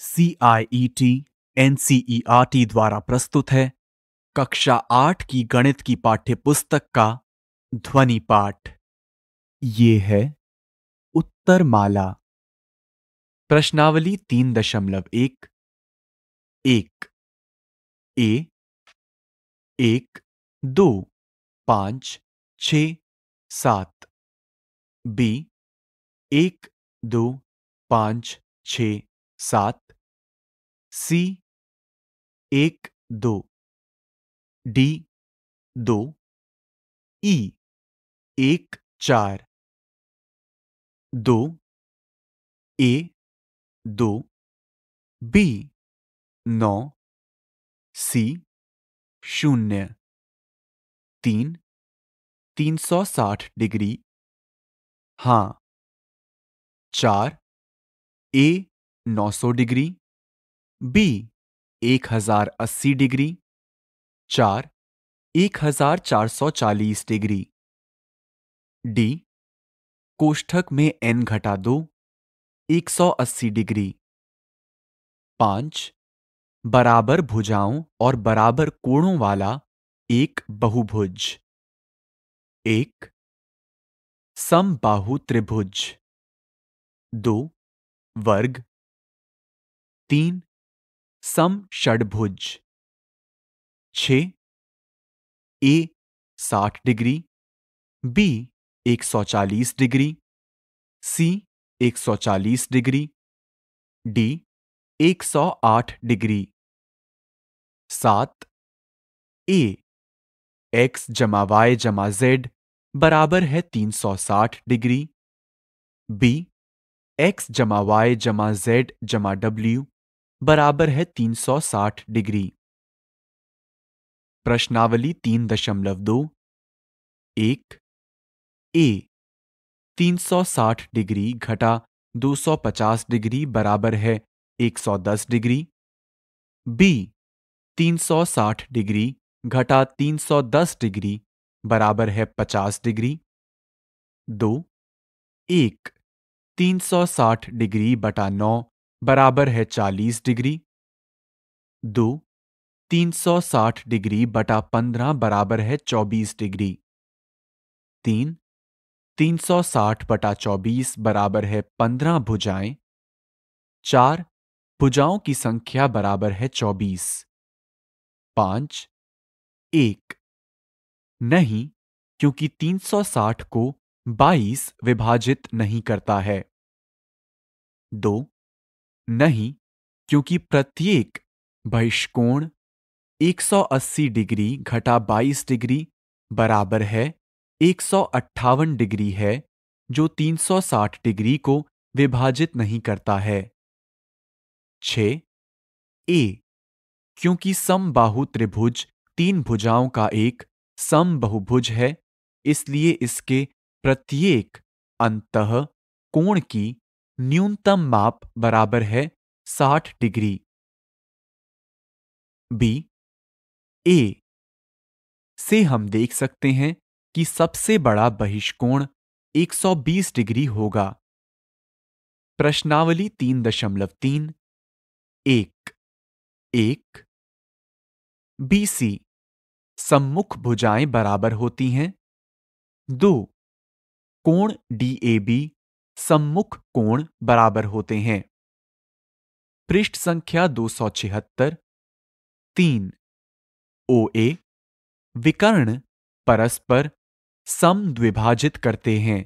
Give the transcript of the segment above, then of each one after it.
C I T N C R T द्वारा प्रस्तुत है कक्षा आठ की गणित की पाठ्य पुस्तक का ध्वनि पाठ ये है उत्तर माला प्रश्नावली तीन दशमलव एक एक ए एक दो पांच छ सात बी एक दो पांच छ सात सी एक दो डी दो ई एक चार दो ए दो बी नौ सी शून्य तीन तीन सौ साठ डिग्री हाँ चार ए नौ सौ डिग्री बी 1080 डिग्री चार 1440 डिग्री डी कोष्ठक में एन घटा दो 180 डिग्री पांच बराबर भुजाओं और बराबर कोणों वाला एक बहुभुज एक समबाहु त्रिभुज दो वर्ग तीन सम षडभुज छ ए साठ डिग्री बी एक सौ चालीस डिग्री सी एक सौ चालीस डिग्री डी एक सौ आठ डिग्री सात ए एक्स जमा वाई जमा जेड बराबर है तीन सौ साठ डिग्री बी एक्स जमा वाई जमा जेड जमा डब्ल्यू बराबर है 360 डिग्री प्रश्नावली तीन दशमलव दो एक ए 360 डिग्री घटा 250 डिग्री बराबर है 110 डिग्री बी 360 डिग्री घटा 310 डिग्री बराबर है 50 डिग्री दो एक 360 डिग्री बटा नौ बराबर है 40 डिग्री दो 360 डिग्री बटा 15 बराबर है 24 डिग्री तीन 360 बटा 24 बराबर है 15 भुजाएं चार भुजाओं की संख्या बराबर है 24 पांच एक नहीं क्योंकि 360 को 22 विभाजित नहीं करता है दो नहीं क्योंकि प्रत्येक बहिष्कोण 180 डिग्री घटा 22 डिग्री बराबर है एक डिग्री है जो 360 डिग्री को विभाजित नहीं करता है छ ए क्योंकि समबाहु त्रिभुज तीन भुजाओं का एक समबहुभुज है इसलिए इसके प्रत्येक अंत कोण की न्यूनतम माप बराबर है 60 डिग्री बी ए से हम देख सकते हैं कि सबसे बड़ा बहिष्कोण 120 डिग्री होगा प्रश्नावली तीन दशमलव तीन एक एक बी सी सम्मुख भुजाएं बराबर होती हैं दो कोण डी ए बी सम्मुख कोण बराबर होते हैं पृष्ठ संख्या दो सौ छिहत्तर तीन ओ ए विकर्ण परस्पर समद्विभाजित करते हैं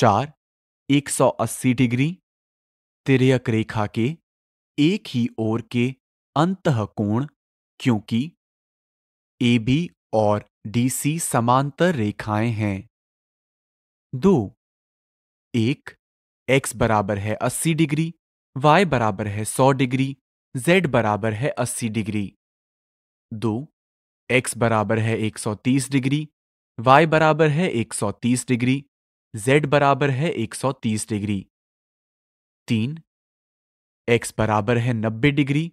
चार 180 डिग्री तिरयक रेखा के एक ही ओर के अंत कोण क्योंकि ए बी और डी सी समांतर रेखाएं हैं दो एक एक्स बराबर है 80 डिग्री वाई बराबर है 100 डिग्री जेड बराबर है 80 डिग्री दो एक्स बराबर है 130 डिग्री वाई बराबर है 130 डिग्री जेड बराबर है 130 डिग्री तीन एक्स बराबर है 90 डिग्री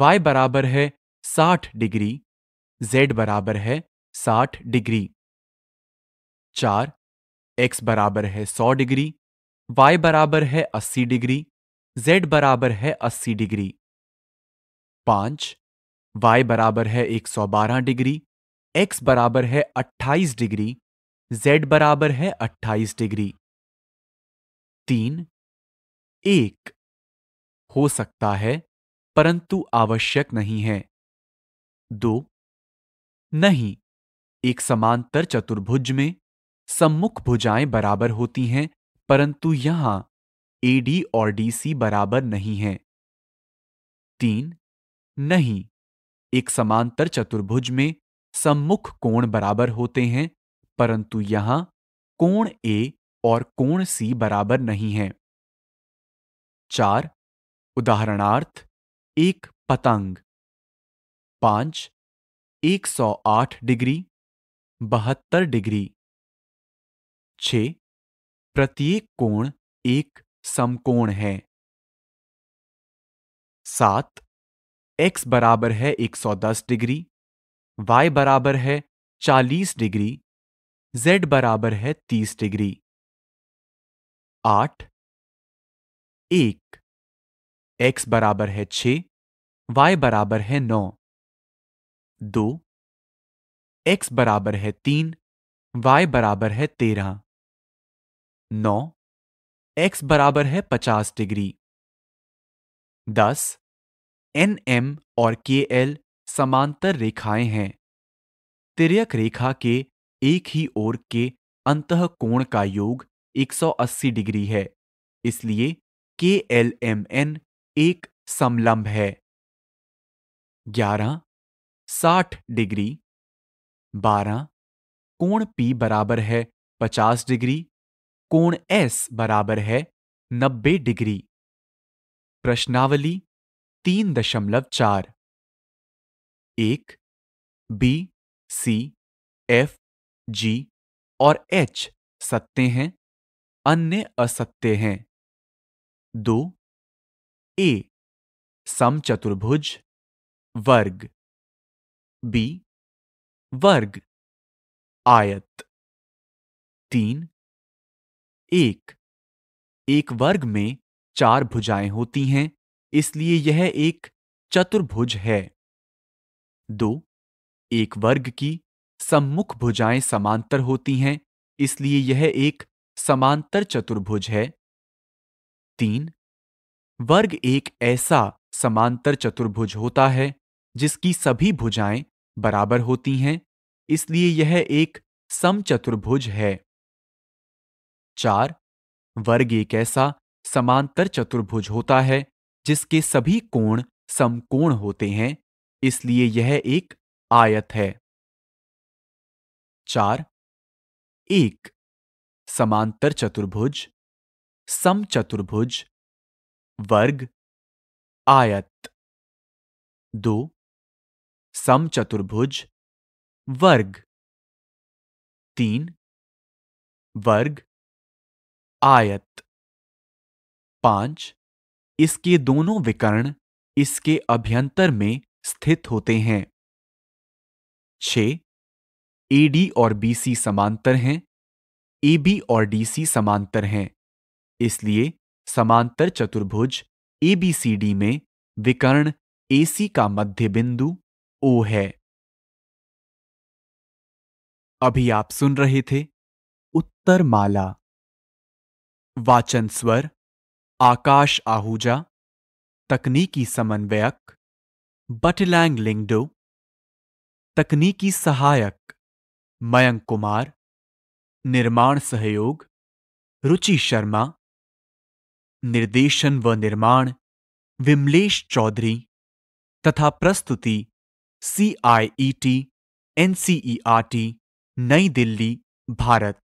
वाई बराबर है 60 डिग्री z बराबर है 60 डिग्री चार x बराबर है 100 डिग्री y बराबर है 80 डिग्री z बराबर है 80 डिग्री पांच y बराबर है 112 डिग्री x बराबर है 28 डिग्री z बराबर है 28 डिग्री तीन एक हो सकता है परंतु आवश्यक नहीं है दो नहीं एक समांतर चतुर्भुज में सम्मुख भुजाएं बराबर होती हैं परंतु यहां एडी और डीसी बराबर नहीं है तीन नहीं एक समांतर चतुर्भुज में सम्मुख कोण बराबर होते हैं परंतु यहां कोण ए और कोण सी बराबर नहीं है चार उदाहरणार्थ एक पतंग पांच 108 डिग्री बहत्तर डिग्री छ प्रत्येक कोण एक समकोण है सात x बराबर है 110 डिग्री y बराबर है 40 डिग्री z बराबर है 30 डिग्री आठ एक x बराबर है छ y बराबर है नौ दो x बराबर है तीन y बराबर है तेरह नौ एक्स बराबर है पचास डिग्री दस एन एम और के एल समांतर रेखाएं हैं तिरयक रेखा के एक ही ओर के अंत कोण का योग 180 डिग्री है इसलिए के एल एम एन एक समलंब है ग्यारह साठ डिग्री बारह कोण पी बराबर है पचास डिग्री कोण एस बराबर है 90 डिग्री प्रश्नावली तीन दशमलव चार एक बी सी एफ जी और एच सत्य हैं अन्य असत्य हैं दो ए समचतुर्भुज वर्ग बी वर्ग आयत तीन एक एक वर्ग में चार भुजाएं होती हैं इसलिए यह एक चतुर्भुज है दो एक वर्ग की सम्मुख भुजाएं समांतर होती हैं इसलिए यह एक समांतर चतुर्भुज है तीन वर्ग एक ऐसा समांतर चतुर्भुज होता है जिसकी सभी भुजाएं बराबर होती हैं इसलिए यह एक समचतुर्भुज है चार वर्ग एक ऐसा समांतर चतुर्भुज होता है जिसके सभी कोण समकोण होते हैं इसलिए यह एक आयत है चार एक समांतर चतुर्भुज सम चतुर्भुज वर्ग आयत दो सम चतुर्भुज वर्ग तीन वर्ग आयत पांच इसके दोनों विकर्ण इसके अभ्यंतर में स्थित होते हैं छ एडी और बीसी समांतर हैं एबी और डीसी समांतर हैं इसलिए समांतर चतुर्भुज एबीसीडी में विकर्ण एसी का मध्य बिंदु ओ है अभी आप सुन रहे थे उत्तरमाला वाचन स्वर आकाश आहूजा तकनीकी समन्वयक बटलैंग लिंगडो तकनीकी सहायक मयंक कुमार निर्माण सहयोग रुचि शर्मा निर्देशन व निर्माण विमलेश चौधरी तथा प्रस्तुति C I E T N C E R T नई दिल्ली भारत